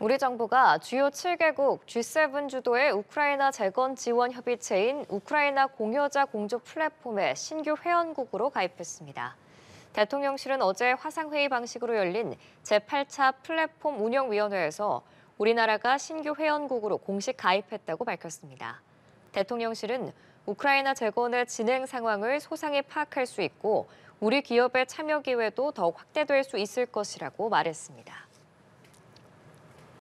우리 정부가 주요 7개국 G7 주도의 우크라이나 재건 지원 협의체인 우크라이나 공여자 공조 플랫폼에 신규 회원국으로 가입했습니다. 대통령실은 어제 화상회의 방식으로 열린 제8차 플랫폼 운영위원회에서 우리나라가 신규 회원국으로 공식 가입했다고 밝혔습니다. 대통령실은 우크라이나 재건의 진행 상황을 소상히 파악할 수 있고 우리 기업의 참여 기회도 더욱 확대될 수 있을 것이라고 말했습니다.